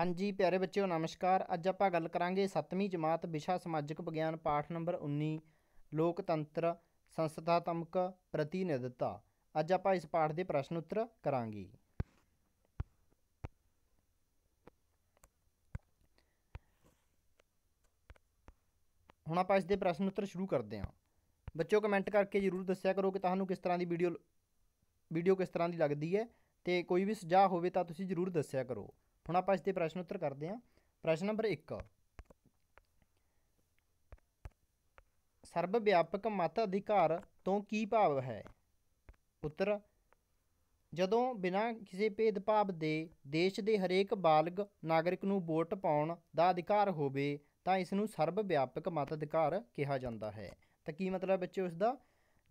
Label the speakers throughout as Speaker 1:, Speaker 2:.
Speaker 1: ਹਾਂਜੀ ਪਿਆਰੇ ਬੱਚਿਓ ਨਮਸਕਾਰ ਅੱਜ ਆਪਾਂ ਗੱਲ ਕਰਾਂਗੇ 7ਵੀਂ ਜਮਾਤ ਵਿਸ਼ਾ ਸਮਾਜਿਕ ਵਿਗਿਆਨ ਪਾਠ ਨੰਬਰ 19 ਲੋਕਤੰਤਰ ਸੰਸਥਾਤਮਕ ਪ੍ਰਤੀਨਿਧਤਾ ਅੱਜ ਆਪਾਂ ਇਸ ਪਾਠ ਦੇ ਪ੍ਰਸ਼ਨ ਉੱਤਰ ਕਰਾਂਗੇ ਹੁਣ ਆਪਾਂ ਇਸ ਦੇ ਪ੍ਰਸ਼ਨ ਉੱਤਰ ਸ਼ੁਰੂ ਕਰਦੇ ਹਾਂ ਬੱਚਿਓ ਕਮੈਂਟ ਕਰਕੇ ਜਰੂਰ ਦੱਸਿਆ ਕਰੋ ਕਿ ਤੁਹਾਨੂੰ ਕਿਸ ਤਰ੍ਹਾਂ ਦੀ ਵੀਡੀਓ ਵੀਡੀਓ ਕਿਸ ਤਰ੍ਹਾਂ ਦੀ ਲੱਗਦੀ ਹੈ ਤੇ ਕੋਈ ਵੀ ਸੁਝਾਅ ਹੋਵੇ ਤਾਂ ਤੁਸੀਂ ਜ਼ਰੂਰ ਦੱਸਿਆ ਕਰੋ ਹੁਣ ਆਪਾਂ ਇਸ ਦੇ ਪ੍ਰਸ਼ਨ ਉੱਤਰ ਕਰਦੇ ਹਾਂ ਪ੍ਰਸ਼ਨ ਨੰਬਰ 1 ਸਰਬ ਵਿਆਪਕ ਮਤ ਅਧਿਕਾਰ ਤੋਂ ਕੀ ਭਾਵ ਹੈ ਉੱਤਰ ਜਦੋਂ ਬਿਨਾਂ ਕਿਸੇ ਭੇਦਭਾਵ ਦੇ ਦੇਸ਼ ਦੇ ਹਰੇਕ ਬਾਲਗ ਨਾਗਰਿਕ ਨੂੰ ਵੋਟ ਪਾਉਣ ਦਾ ਅਧਿਕਾਰ ਹੋਵੇ ਤਾਂ ਇਸ ਨੂੰ ਸਰਬ ਵਿਆਪਕ ਮਤ ਅਧਿਕਾਰ ਕਿਹਾ ਜਾਂਦਾ ਹੈ ਤਾਂ ਕੀ ਮਤਲਬ ਹੈ ਬੱਚੇ ਉਸ ਦਾ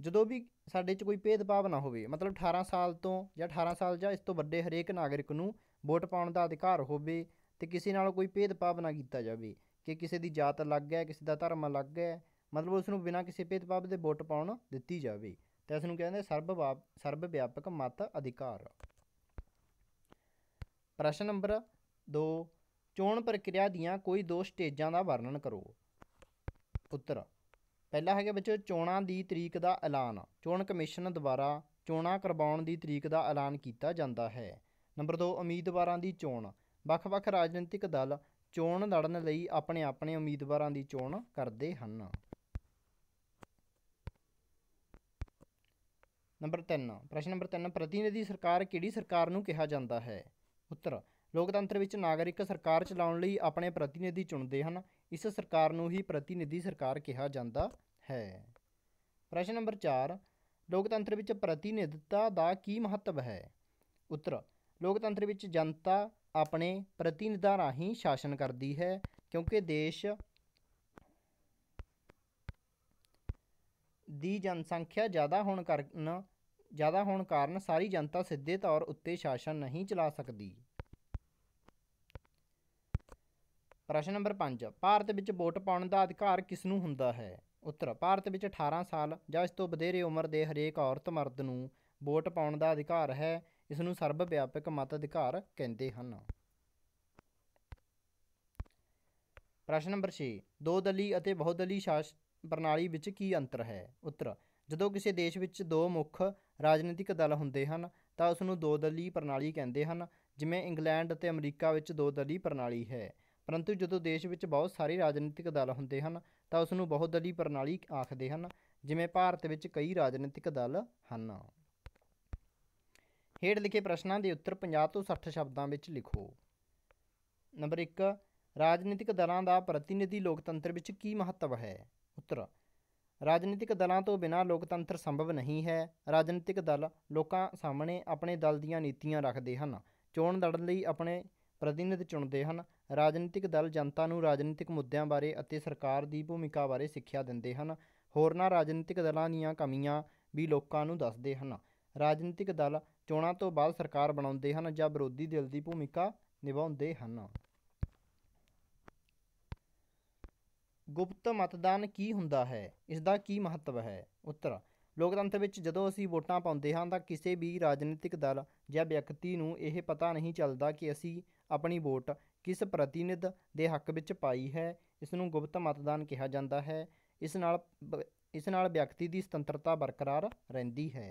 Speaker 1: ਜਦੋਂ ਵੀ ਸਾਡੇ 'ਚ ਕੋਈ ਭੇਦਭਾਵ ਨਾ ਹੋਵੇ ਮਤਲਬ 18 ਸਾਲ ਤੋਂ ਜਾਂ 18 ਸਾਲ ਜਾਂ ਇਸ ਤੋਂ ਵੱਡੇ ਹਰੇਕ ਨਾਗਰਿਕ ਨੂੰ ਵੋਟ ਪਾਉਣ ਦਾ ਅਧਿਕਾਰ ਹੋਵੇ ਤੇ ਕਿਸੇ ਨਾਲ ਕੋਈ ਭੇਦਭਾਵ ਨਾ ਕੀਤਾ ਜਾਵੇ ਕਿ ਕਿਸੇ ਦੀ ਜਾਤ ਅਲੱਗ ਹੈ ਕਿਸੇ ਦਾ ਧਰਮ ਅਲੱਗ ਹੈ ਮਤਲਬ ਉਸ ਨੂੰ ਬਿਨਾਂ ਕਿਸੇ ਭੇਦਭਾਵ ਦੇ ਵੋਟ ਪਾਉਣ ਦਿੱਤੀ ਜਾਵੇ ਤੇ ਇਸ ਨੂੰ ਕਹਿੰਦੇ ਸਰਬ ਸਰਬ ਵਿਆਪਕ ਮਤ ਅਧਿਕਾਰ ਪ੍ਰਸ਼ਨ ਨੰਬਰ 2 ਚੋਣ ਪ੍ਰਕਿਰਿਆ ਦੀਆਂ ਕੋਈ ਦੋ ਸਟੇਜਾਂ ਦਾ ਵਰਣਨ ਕਰੋ ਉੱਤਰ ਪਹਿਲਾ ਹੈਗਾ ਬੱਚੋ ਚੋਣਾਂ ਦੀ ਤਰੀਕ ਦਾ ਐਲਾਨ ਚੋਣ ਕਮਿਸ਼ਨ ਦੁਆਰਾ ਚੋਣਾਂ ਕਰਵਾਉਣ ਦੀ ਤਰੀਕ ਦਾ ਐਲਾਨ ਕੀਤਾ ਜਾਂਦਾ ਹੈ ਨੰਬਰ 2 ਉਮੀਦਵਾਰਾਂ ਦੀ ਚੋਣ ਵੱਖ-ਵੱਖ ਰਾਜਨੀਤਿਕ ਦਲ ਚੋਣ ਲੜਨ ਲਈ ਆਪਣੇ-ਆਪਣੇ ਉਮੀਦਵਾਰਾਂ ਦੀ ਚੋਣ ਕਰਦੇ ਹਨ ਨੰਬਰ 3 ਪ੍ਰਸ਼ਨ ਨੰਬਰ 3 ਪ੍ਰਤੀਨਿਧੀ ਸਰਕਾਰ ਕਿਹੜੀ ਸਰਕਾਰ ਨੂੰ ਕਿਹਾ ਜਾਂਦਾ ਹੈ ਉੱਤਰ ਲੋਕਤੰਤਰ ਵਿੱਚ ਨਾਗਰਿਕ ਸਰਕਾਰ ਚਲਾਉਣ ਲਈ ਆਪਣੇ ਪ੍ਰਤੀਨਿਧੀ ਚੁਣਦੇ ਹਨ ਇਸ ਸਰਕਾਰ ਨੂੰ ਹੀ ਪ੍ਰਤੀਨਿਧੀ ਸਰਕਾਰ ਕਿਹਾ ਜਾਂਦਾ ਹੈ ਪ੍ਰਸ਼ਨ ਨੰਬਰ 4 ਲੋਕਤੰਤਰ ਵਿੱਚ ਪ੍ਰਤੀਨਿਧਤਾ ਦਾ ਕੀ ਮਹੱਤਵ ਹੈ ਉੱਤਰ ਲੋਕਤੰਤਰ ਵਿੱਚ ਜਨਤਾ ਆਪਣੇ ਪ੍ਰਤੀਨਿਧਾਂ ਰਾਹੀਂ ਸ਼ਾਸਨ ਕਰਦੀ ਹੈ ਕਿਉਂਕਿ ਦੇਸ਼ ਦੀ ਜਨਸੰਖਿਆ ਜ਼ਿਆਦਾ ਹੋਣ ਕਾਰਨ ਜ਼ਿਆਦਾ ਹੋਣ ਕਾਰਨ ਸਾਰੀ ਜਨਤਾ ਸਿੱਧੇ ਤੌਰ ਉੱਤੇ ਸ਼ਾਸਨ ਨਹੀਂ ਚਲਾ ਸਕਦੀ ਪ੍ਰਸ਼ਨ ਨੰਬਰ 5 ਭਾਰਤ ਵਿੱਚ ਵੋਟ ਪਾਉਣ ਦਾ ਅਧਿਕਾਰ ਕਿਸ ਨੂੰ ਹੁੰਦਾ ਹੈ ਉੱਤਰ ਭਾਰਤ ਵਿੱਚ 18 ਸਾਲ ਜਾਂ ਇਸ ਤੋਂ ਵਧੇਰੇ ਉਮਰ ਦੇ ਹਰੇਕ ਔਰਤ ਮਰਦ ਨੂੰ ਵੋਟ ਪਾਉਣ ਦਾ ਅਧਿਕਾਰ ਹੈ ਇਸ ਨੂੰ ਸਰਬ ਵਿਆਪਕ ਮਤ ਅਧਿਕਾਰ ਕਹਿੰਦੇ ਹਨ ਪ੍ਰਸ਼ਨ ਨੰਬਰ 6 ਦੋ ਦਲੀ ਅਤੇ ਬਹੁ ਦਲੀ ਸ਼ਾਸਨ ਪ੍ਰਣਾਲੀ ਵਿੱਚ ਕੀ ਅੰਤਰ ਹੈ ਉੱਤਰ ਜਦੋਂ ਕਿਸੇ ਦੇਸ਼ ਵਿੱਚ ਦੋ ਮੁੱਖ ਰਾਜਨੀਤਿਕ ਦਲ ਹੁੰਦੇ ਹਨ ਤਾਂ ਉਸ ਨੂੰ ਦੋ ਦਲੀ ਪ੍ਰਣਾਲੀ ਕਹਿੰਦੇ ਹਨ ਜਿਵੇਂ ਇੰਗਲੈਂਡ ਅਤੇ ਅਮਰੀਕਾ ਵਿੱਚ ਦੋ ਦਲੀ ਪ੍ਰਣਾਲੀ ਹੈ ਪਰੰਤੂ ਜਦੋਂ ਦੇਸ਼ ਵਿੱਚ ਬਹੁਤ ਸਾਰੇ ਰਾਜਨੀਤਿਕ ਦਲ ਹੁੰਦੇ ਹਨ ਤਾਂ ਉਸ ਨੂੰ ਦਲੀ ਪ੍ਰਣਾਲੀ ਆਖਦੇ ਹਨ ਜਿਵੇਂ ਭਾਰਤ ਵਿੱਚ ਕਈ ਰਾਜਨੀਤਿਕ ਦਲ ਹਨ ਹੇਠ ਲਿਖੇ ਪ੍ਰਸ਼ਨਾਂ ਦੇ ਉੱਤਰ 50 ਤੋਂ 60 ਸ਼ਬਦਾਂ ਵਿੱਚ ਲਿਖੋ ਨੰਬਰ 1 ਰਾਜਨੀਤਿਕ ਦਲਾਂ ਦਾ ਪ੍ਰਤੀਨਿਧੀ ਲੋਕਤੰਤਰ ਵਿੱਚ ਕੀ ਮਹੱਤਵ ਹੈ ਉੱਤਰ ਰਾਜਨੀਤਿਕ ਦਲਾਂ ਤੋਂ ਬਿਨਾਂ ਲੋਕਤੰਤਰ ਸੰਭਵ ਨਹੀਂ ਹੈ ਰਾਜਨੀਤਿਕ ਦਲ ਲੋਕਾਂ ਸਾਹਮਣੇ ਆਪਣੇ ਦਲ ਦੀਆਂ ਨੀਤੀਆਂ ਰੱਖਦੇ ਹਨ ਚੋਣ ਲੜਨ ਲਈ ਆਪਣੇ ਪ੍ਰਤੀਨਿਧ ਚੁਣਦੇ ਹਨ ਰਾਜਨੀਤਿਕ ਦਲ ਜਨਤਾ ਨੂੰ ਰਾਜਨੀਤਿਕ ਮੁੱਦਿਆਂ ਬਾਰੇ ਅਤੇ ਸਰਕਾਰ ਦੀ ਭੂਮਿਕਾ ਬਾਰੇ ਸਿੱਖਿਆ ਦਿੰਦੇ ਹਨ ਹੋਰਨਾਂ ਰਾਜਨੀਤਿਕ ਦਲਾਂ ਦੀਆਂ ਕਮੀਆਂ ਵੀ ਲੋਕਾਂ ਨੂੰ ਦੱਸਦੇ ਹਨ ਰਾਜਨੀਤਿਕ ਦਲ ਚੋਣਾਂ ਤੋਂ ਬਾਅਦ ਸਰਕਾਰ ਬਣਾਉਂਦੇ ਹਨ ਜਾਂ ਵਿਰੋਧੀ ਦਲ ਦੀ ਭੂਮਿਕਾ ਨਿਭਾਉਂਦੇ ਹਨ ਗੁਪਤ ਮਤਦਾਨ ਕੀ ਹੁੰਦਾ ਹੈ ਇਸ ਦਾ ਕੀ ਮਹੱਤਵ ਹੈ ਉੱਤਰ ਲੋਕਤੰਤਰ ਵਿੱਚ ਜਦੋਂ ਅਸੀਂ ਵੋਟਾਂ ਪਾਉਂਦੇ ਹਾਂ ਤਾਂ ਕਿਸੇ ਵੀ ਰਾਜਨੀਤਿਕ ਦਲ ਜਾਂ ਵਿਅਕਤੀ ਨੂੰ ਇਹ ਪਤਾ ਨਹੀਂ ਚੱਲਦਾ ਕਿ ਅਸੀਂ ਆਪਣੀ ਵੋਟ ਕਿਸ ਪ੍ਰਤੀਨਿਧ ਦੇ ਹੱਕ ਵਿੱਚ ਪਾਈ ਹੈ ਇਸ ਨੂੰ ਗੁਪਤ ਮਤਦਾਨ ਕਿਹਾ ਜਾਂਦਾ ਹੈ ਇਸ ਨਾਲ ਇਸ ਨਾਲ ਵਿਅਕਤੀ ਦੀ ਸੁਤੰਤਰਤਾ ਬਰਕਰਾਰ ਰਹਿੰਦੀ ਹੈ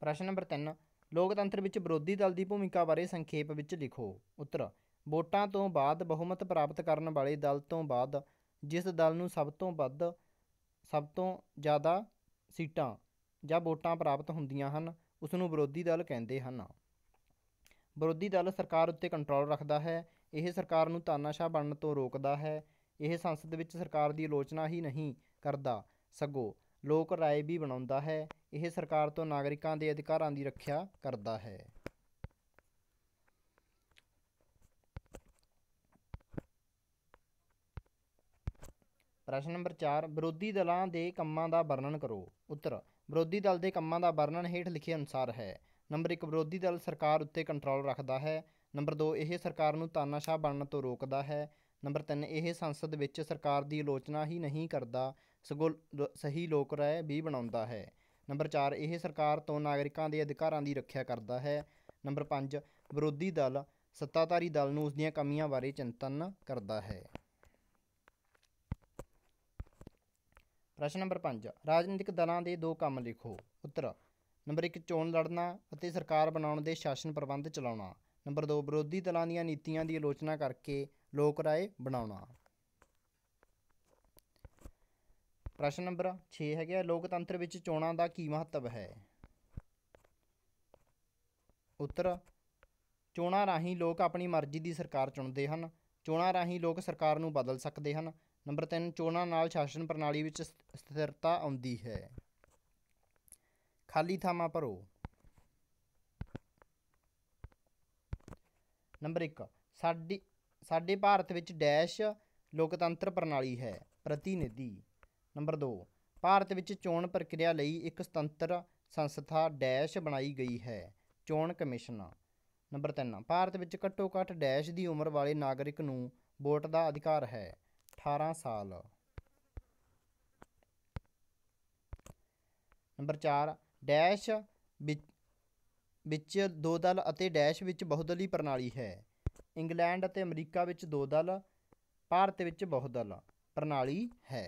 Speaker 1: ਪ੍ਰਸ਼ਨ ਨੰਬਰ 3 ਲੋਕਤੰਤਰ ਵਿੱਚ ਵਿਰੋਧੀ ਦਲ ਦੀ ਭੂਮਿਕਾ ਬਾਰੇ ਸੰਖੇਪ ਵਿੱਚ ਲਿਖੋ ਉੱਤਰ ਵੋਟਾਂ ਤੋਂ ਬਾਅਦ ਬਹੁਮਤ ਪ੍ਰਾਪਤ ਕਰਨ ਵਾਲੇ ਦਲ ਤੋਂ ਬਾਅਦ ਜਿਸ ਦਲ ਨੂੰ ਸਭ ਤੋਂ ਵੱਧ ਸਭ ਤੋਂ ਜ਼ਿਆਦਾ ਸੀਟਾਂ ਜਾਂ ਵੋਟਾਂ ਪ੍ਰਾਪਤ ਹੁੰਦੀਆਂ ਹਨ ਉਸ ਨੂੰ ਵਿਰੋਧੀ ਦਲ ਕਹਿੰਦੇ ਹਨ ਵਿਰੋਧੀ ਦਲ ਸਰਕਾਰ ਉੱਤੇ ਕੰਟਰੋਲ ਰੱਖਦਾ ਹੈ ਇਹ ਸਰਕਾਰ ਨੂੰ ਤਾਨਾਸ਼ਾਹ ਬਣਨ ਤੋਂ ਰੋਕਦਾ ਹੈ ਇਹ ਸੰਸਦ ਵਿੱਚ ਸਰਕਾਰ ਦੀ ਆਲੋਚਨਾ ਹੀ ਨਹੀਂ ਕਰਦਾ ਸਗੋ ਲੋਕ ਰਾਏ ਵੀ ਬਣਾਉਂਦਾ ਹੈ ਇਹ ਸਰਕਾਰ ਤੋਂ ਨਾਗਰਿਕਾਂ ਦੇ ਅਧਿਕਾਰਾਂ ਦੀ ਰੱਖਿਆ ਕਰਦਾ ਹੈ ਪ੍ਰਸ਼ਨ ਨੰਬਰ 4 ਵਿਰੋਧੀ ਦਲਾਂ ਦੇ ਕੰਮਾਂ ਦਾ ਵਰਣਨ ਕਰੋ ਉੱਤਰ ਵਿਰੋਧੀ ਦਲ ਦੇ ਕੰਮਾਂ ਦਾ ਵਰਣਨ ਹੇਠ ਲਿਖੇ ਅਨੁਸਾਰ ਹੈ ਨੰਬਰ 1 ਵਿਰੋਧੀ ਦਲ ਸਰਕਾਰ ਉੱਤੇ ਕੰਟਰੋਲ ਰੱਖਦਾ ਹੈ ਨੰਬਰ 2 ਇਹ ਸਰਕਾਰ ਨੂੰ ਤਾਨਾਸ਼ਾਹ ਬਣਨ ਤੋਂ ਰੋਕਦਾ ਹੈ ਨੰਬਰ 3 ਇਹ ਸੰਸਦ ਵਿੱਚ ਸਰਕਾਰ ਦੀ ਆਲੋਚਨਾ ਹੀ ਨਹੀਂ ਕਰਦਾ ਸਗੋਂ ਸਹੀ ਲੋਕ ਰਾਏ ਵੀ ਬਣਾਉਂਦਾ ਹੈ ਨੰਬਰ 4 ਇਹ ਸਰਕਾਰ ਤੋਂ ਨਾਗਰਿਕਾਂ ਦੇ ਅਧਿਕਾਰਾਂ ਦੀ ਰੱਖਿਆ ਕਰਦਾ ਹੈ ਨੰਬਰ 5 ਵਿਰੋਧੀ ਦਲ ਸੱਤਾਧਾਰੀ ਦਲ ਨੂੰ ਉਸ ਦੀਆਂ ਕਮੀਆਂ ਬਾਰੇ ਚਿੰਤਨ ਕਰਦਾ ਹੈ ਪ੍ਰਸ਼ਨ ਨੰਬਰ 5 ਰਾਜਨੀਤਿਕ ਦਲਾਂ ਦੇ ਦੋ ਕੰਮ ਲਿਖੋ ਉੱਤਰ ਨੰਬਰ 1 ਚੋਣ ਲੜਨਾ ਅਤੇ ਸਰਕਾਰ ਬਣਾਉਣ ਦੇ ਸ਼ਾਸਨ ਪ੍ਰਬੰਧ ਚਲਾਉਣਾ ਨੰਬਰ 2 ਵਿਰੋਧੀ ਦਲਾਂ ਦੀਆਂ ਨੀਤੀਆਂ ਦੀ ਆਲੋਚਨਾ ਕਰਕੇ ਲੋਕ ਰਾਏ ਬਣਾਉਣਾ ਪ੍ਰਸ਼ਨ ਨੰਬਰ 6 ਹੈਗਾ ਲੋਕਤੰਤਰ ਵਿੱਚ ਚੋਣਾਂ ਦਾ ਕੀ ਮਹੱਤਵ ਹੈ ਉੱਤਰ ਚੋਣਾਂ ਰਾਹੀਂ ਲੋਕ ਆਪਣੀ ਮਰਜ਼ੀ ਦੀ ਸਰਕਾਰ ਚੁਣਦੇ ਹਨ ਚੋਣਾਂ ਰਾਹੀਂ ਲੋਕ ਸਰਕਾਰ ਨੂੰ ਬਦਲ ਸਕਦੇ ਹਨ ਨੰਬਰ 3 ਚੋਣਾਂ ਨਾਲ ਸ਼ਾਸਨ ਪ੍ਰਣਾਲੀ ਵਿੱਚ ਸਥਿਰਤਾ ਆਉਂਦੀ ਹੈ ਖਾਲੀ ਥਾਵਾਂ ਭਰੋ ਨੰਬਰ 1 ਸਾਡੀ ਸਾਡੇ ਭਾਰਤ ਵਿੱਚ ਡੈਸ਼ ਲੋਕਤੰਤਰ ਪ੍ਰਣਾਲੀ ਹੈ ਪ੍ਰਤੀਨਿਧੀ ਨੰਬਰ 2 ਭਾਰਤ ਵਿੱਚ ਚੋਣ ਪ੍ਰਕਿਰਿਆ ਲਈ ਇੱਕ ਸੁਤੰਤਰ ਸੰਸਥਾ ਡੈਸ਼ ਬਣਾਈ ਗਈ ਹੈ ਚੋਣ ਕਮਿਸ਼ਨ ਨੰਬਰ 3 ਭਾਰਤ ਵਿੱਚ ਘੱਟੋ ਘੱਟ ਡੈਸ਼ ਦੀ ਉਮਰ ਵਾਲੇ ਨਾਗਰਿਕ ਨੂੰ ਵੋਟ ਦਾ ਅਧਿਕਾਰ ਹੈ 18 ਸਾਲ ਨੰਬਰ 4 ਡੈਸ਼ ਵਿੱਚ ਦੋ ਦਲ ਅਤੇ ਡੈਸ਼ ਵਿੱਚ ਬਹੁਦਲੀ ਪ੍ਰਣਾਲੀ ਹੈ ਇੰਗਲੈਂਡ ਅਤੇ ਅਮਰੀਕਾ ਵਿੱਚ ਦੋ ਦਲ ਭਾਰਤ ਵਿੱਚ ਬਹੁਦਲ ਪ੍ਰਣਾਲੀ ਹੈ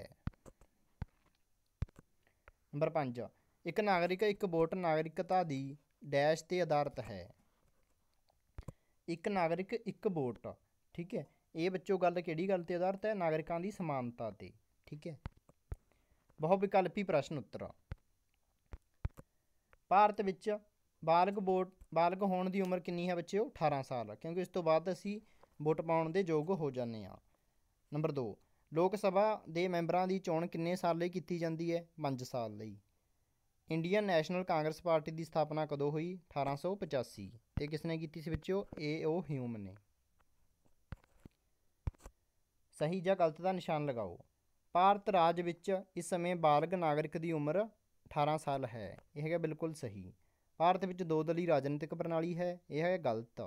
Speaker 1: ਨੰਬਰ 5 ਇੱਕ ਨਾਗਰਿਕ ਇੱਕ ਵੋਟ ਨਾਗਰਿਕਤਾ ਦੀ ਡੈਸ਼ ਤੇ ਆਧਾਰਿਤ ਹੈ ਇੱਕ ਨਾਗਰਿਕ ਇੱਕ ਵੋਟ ਠੀਕ ਹੈ ਇਹ ਬੱਚੋ ਗੱਲ ਕਿਹੜੀ ਗੱਲ ਤੇ ਆਧਾਰਿਤ ਹੈ ਨਾਗਰਿਕਾਂ ਦੀ ਸਮਾਨਤਾ ਤੇ ਠੀਕ ਹੈ ਬਹੁ ਵਿਕਲਪੀ ਪ੍ਰਸ਼ਨ ਉੱਤਰ ਭਾਰਤ ਵਿੱਚ ਬਾਲਗ ਵੋਟ ਬਾਲਗ ਹੋਣ ਦੀ ਉਮਰ ਕਿੰਨੀ ਹੈ ਬੱਚਿਓ 18 ਸਾਲ ਕਿਉਂਕਿ ਇਸ ਤੋਂ ਬਾਅਦ ਅਸੀਂ ਵੋਟ ਪਾਉਣ ਦੇ ਯੋਗ ਹੋ ਜਾਂਦੇ ਹਾਂ ਨੰਬਰ 2 ਲੋਕ ਸਭਾ ਦੇ ਮੈਂਬਰਾਂ ਦੀ ਚੋਣ ਕਿੰਨੇ ਸਾਲ ਲਈ ਕੀਤੀ ਜਾਂਦੀ ਹੈ 5 ਸਾਲ ਲਈ ਇੰਡੀਅਨ ਨੈਸ਼ਨਲ ਕਾਂਗਰਸ ਪਾਰਟੀ ਦੀ ਸਥਾਪਨਾ ਕਦੋਂ ਹੋਈ 1885 ਤੇ ਕਿਸ ਨੇ ਕੀਤੀ ਸੀ ਵਿੱਚੋਂ ਏ ਓ ਹਿਊਮ ਨੇ ਸਹੀ ਜਾਂ ਗਲਤ ਦਾ ਨਿਸ਼ਾਨ ਲਗਾਓ ਭਾਰਤ ਰਾਜ ਵਿੱਚ ਇਸ ਸਮੇਂ ਬਾਲਗ ਨਾਗਰਿਕ ਦੀ ਉਮਰ 18 ਸਾਲ ਹੈ ਇਹ ਹੈਗਾ ਬਿਲਕੁਲ ਸਹੀ ਭਾਰਤ ਵਿੱਚ ਦੋ ਦਲੀ ਰਾਜਨੀਤਿਕ ਪ੍ਰਣਾਲੀ ਹੈ ਇਹ ਹੈ ਗਲਤ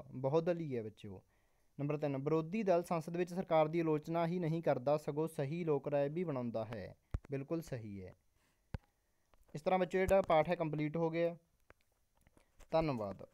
Speaker 1: ਦਲੀ ਹੈ ਬੱਚਿਓ ਨੰਬਰ 3 ਵਿਰੋਧੀ ਦਲ ਸੰਸਦ ਵਿੱਚ ਸਰਕਾਰ ਦੀ ਆਲੋਚਨਾ ਹੀ ਨਹੀਂ ਕਰਦਾ ਸਗੋਂ ਸਹੀ ਲੋਕ رائے ਵੀ ਬਣਾਉਂਦਾ ਹੈ ਬਿਲਕੁਲ ਸਹੀ ਹੈ ਇਸ ਤਰ੍ਹਾਂ ਬੱਚਿਓ ਜਿਹੜਾ ਪਾਠ ਹੈ ਕੰਪਲੀਟ ਹੋ ਗਿਆ ਧੰਨਵਾਦ